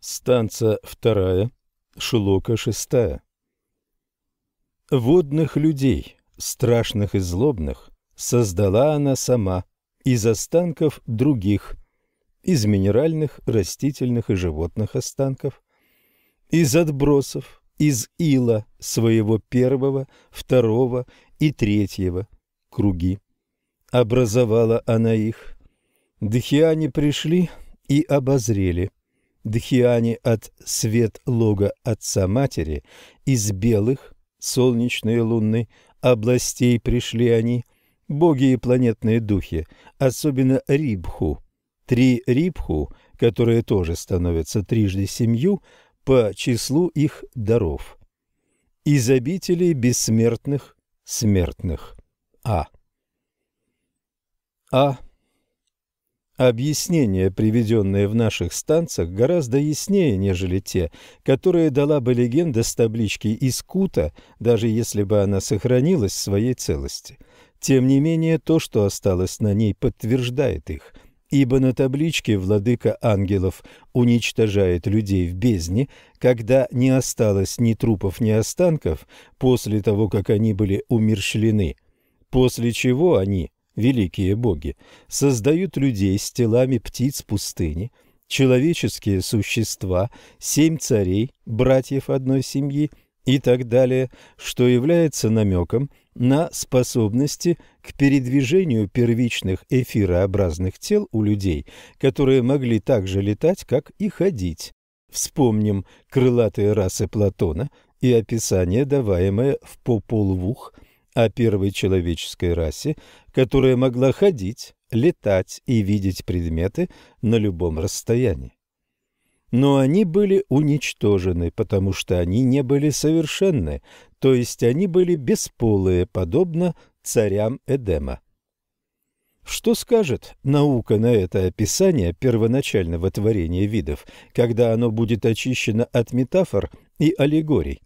Станция вторая, Шелока шестая. Водных людей, страшных и злобных, создала она сама из останков других, из минеральных, растительных и животных останков, из отбросов, из ила своего первого, второго и третьего круги. Образовала она их. Дхиане пришли и обозрели – Дхиане от свет лога Отца-Матери, из белых, солнечной и лунной, областей пришли они, боги и планетные духи, особенно Рибху. Три Рибху, которые тоже становятся трижды семью, по числу их даров. Из обителей бессмертных, смертных. А. А. Объяснения, приведенные в наших станциях, гораздо яснее, нежели те, которые дала бы легенда с таблички из Кута, даже если бы она сохранилась в своей целости. Тем не менее, то, что осталось на ней, подтверждает их. Ибо на табличке владыка ангелов уничтожает людей в бездне, когда не осталось ни трупов, ни останков, после того, как они были умерщвлены, после чего они великие боги, создают людей с телами птиц пустыни, человеческие существа, семь царей, братьев одной семьи и так далее, что является намеком на способности к передвижению первичных эфирообразных тел у людей, которые могли также летать, как и ходить. Вспомним крылатые расы Платона и описание, даваемое в Пополвух – о первой человеческой расе, которая могла ходить, летать и видеть предметы на любом расстоянии. Но они были уничтожены, потому что они не были совершенны, то есть они были бесполые, подобно царям Эдема. Что скажет наука на это описание первоначального творения видов, когда оно будет очищено от метафор и аллегорий?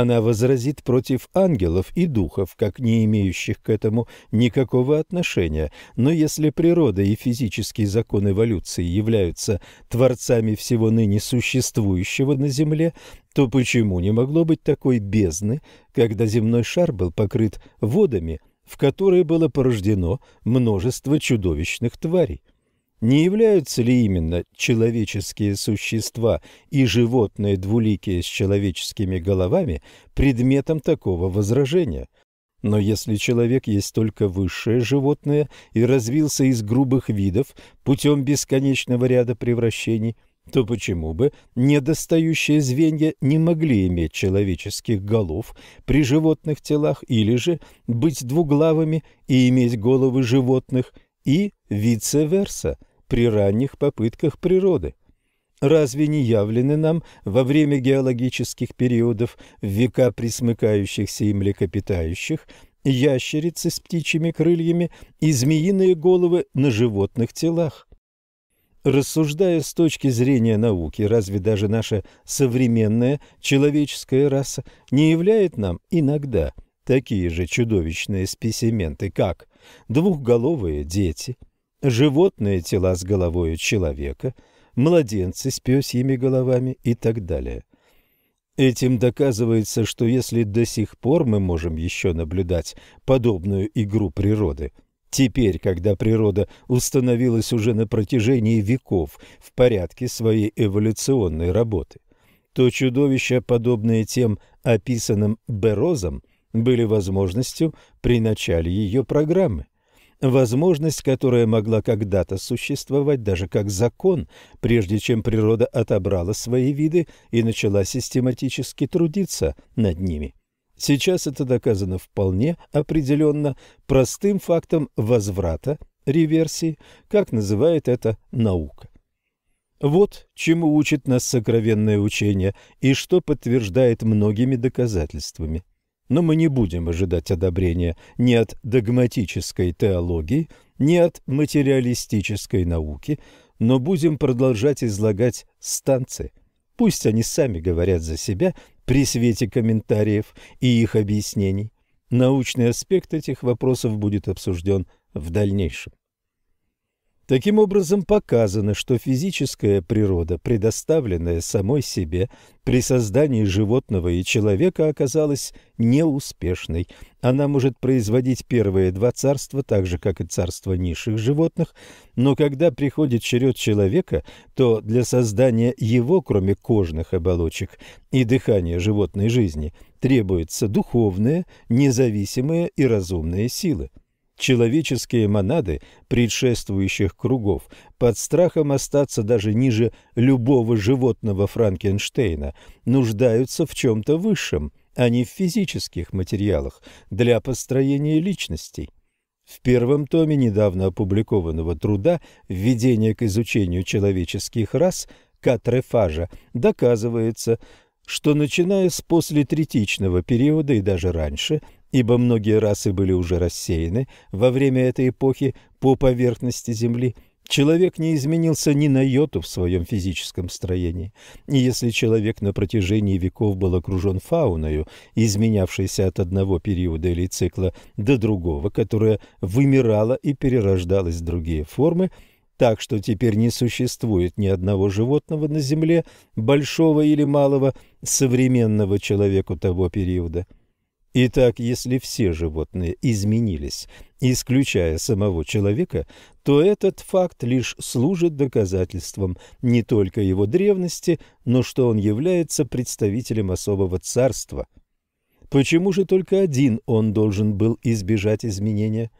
она возразит против ангелов и духов, как не имеющих к этому никакого отношения. Но если природа и физический закон эволюции являются творцами всего ныне существующего на Земле, то почему не могло быть такой бездны, когда земной шар был покрыт водами, в которые было порождено множество чудовищных тварей? Не являются ли именно человеческие существа и животные двуликие с человеческими головами предметом такого возражения? Но если человек есть только высшее животное и развился из грубых видов путем бесконечного ряда превращений, то почему бы недостающие звенья не могли иметь человеческих голов при животных телах или же быть двуглавыми и иметь головы животных и вице-верса – при ранних попытках природы. Разве не явлены нам во время геологических периодов, в века присмыкающихся и млекопитающих, ящерицы с птичьими крыльями и змеиные головы на животных телах? Рассуждая с точки зрения науки, разве даже наша современная человеческая раса не являет нам иногда такие же чудовищные спесименты, как двухголовые дети – животные тела с головою человека, младенцы с пёсьими головами и так далее. Этим доказывается, что если до сих пор мы можем еще наблюдать подобную игру природы, теперь, когда природа установилась уже на протяжении веков в порядке своей эволюционной работы, то чудовища, подобные тем описанным Берозом, были возможностью при начале ее программы возможность, которая могла когда-то существовать даже как закон, прежде чем природа отобрала свои виды и начала систематически трудиться над ними. Сейчас это доказано вполне определенно простым фактом возврата, реверсии, как называет это наука. Вот чему учит нас сокровенное учение и что подтверждает многими доказательствами. Но мы не будем ожидать одобрения ни от догматической теологии, ни от материалистической науки, но будем продолжать излагать станции. Пусть они сами говорят за себя при свете комментариев и их объяснений. Научный аспект этих вопросов будет обсужден в дальнейшем. Таким образом, показано, что физическая природа, предоставленная самой себе при создании животного и человека, оказалась неуспешной. Она может производить первые два царства, так же, как и царство низших животных, но когда приходит черед человека, то для создания его, кроме кожных оболочек и дыхания животной жизни, требуются духовные, независимые и разумные силы. Человеческие монады предшествующих кругов под страхом остаться даже ниже любого животного Франкенштейна нуждаются в чем-то высшем, а не в физических материалах для построения личностей. В первом томе недавно опубликованного труда «Введение к изучению человеческих рас» Катрефажа доказывается, что начиная с послетретичного периода и даже раньше, ибо многие расы были уже рассеяны во время этой эпохи по поверхности Земли, человек не изменился ни на йоту в своем физическом строении. И если человек на протяжении веков был окружен фауною, изменявшейся от одного периода или цикла до другого, которая вымирала и перерождалась в другие формы, так что теперь не существует ни одного животного на Земле, большого или малого, современного человеку того периода – Итак, если все животные изменились, исключая самого человека, то этот факт лишь служит доказательством не только его древности, но что он является представителем особого царства. Почему же только один он должен был избежать изменения?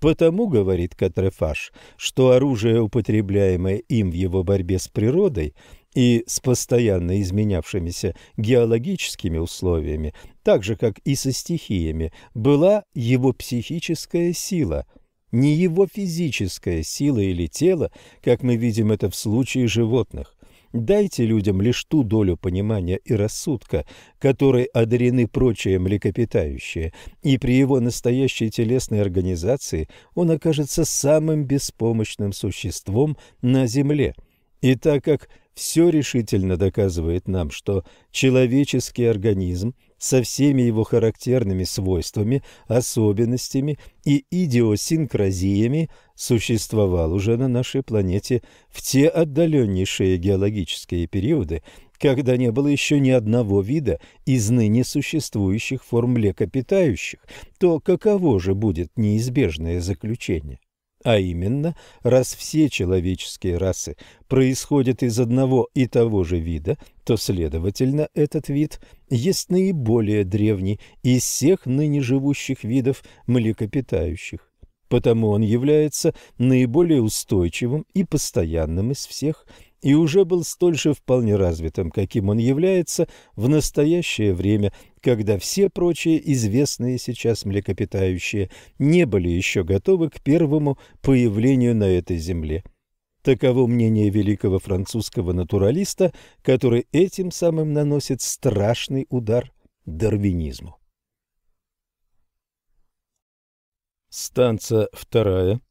Потому, говорит Катрефаш, что оружие, употребляемое им в его борьбе с природой, и с постоянно изменявшимися геологическими условиями, так же как и со стихиями, была его психическая сила, не его физическая сила или тело, как мы видим это в случае животных. Дайте людям лишь ту долю понимания и рассудка, которой одарены прочие млекопитающие, и при его настоящей телесной организации он окажется самым беспомощным существом на Земле. И так как все решительно доказывает нам, что человеческий организм со всеми его характерными свойствами, особенностями и идиосинкразиями существовал уже на нашей планете в те отдаленнейшие геологические периоды, когда не было еще ни одного вида из ныне существующих форм млекопитающих, то каково же будет неизбежное заключение? А именно, раз все человеческие расы происходят из одного и того же вида, то, следовательно, этот вид есть наиболее древний из всех ныне живущих видов млекопитающих. Потому он является наиболее устойчивым и постоянным из всех, и уже был столь же вполне развитым, каким он является в настоящее время, когда все прочие известные сейчас млекопитающие не были еще готовы к первому появлению на этой земле. Таково мнение великого французского натуралиста, который этим самым наносит страшный удар дарвинизму. Станция вторая.